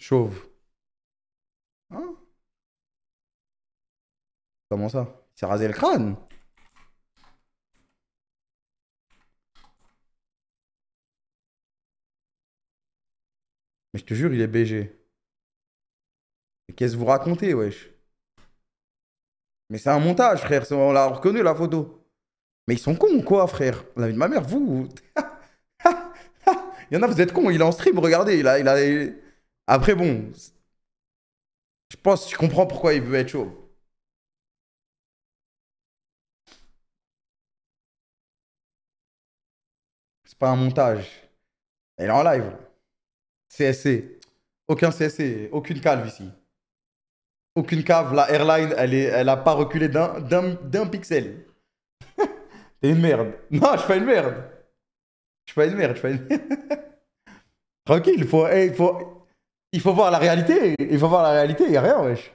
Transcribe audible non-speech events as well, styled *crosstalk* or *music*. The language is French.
Chauve. Hein Comment ça C'est s'est rasé le crâne Mais je te jure, il est BG. Mais qu'est-ce que vous racontez, wesh Mais c'est un montage, frère. On l'a reconnu, la photo. Mais ils sont cons ou quoi, frère La vie de ma mère, vous. *laughs* il y en a, vous êtes cons. Il est en stream, regardez. Il Il a... Après, bon, je pense, je comprends pourquoi il veut être chaud. C'est pas un montage. Elle est en live. CSC. Aucun CSC, aucune cave ici. Aucune cave. La airline, elle, est, elle a pas reculé d'un pixel. *laughs* T'es une merde. Non, je suis pas une merde. Je suis pas une merde, pas une *laughs* merde. Tranquille, faut, faut, il faut voir la réalité. Il faut voir la réalité. Il n'y a rien, wesh.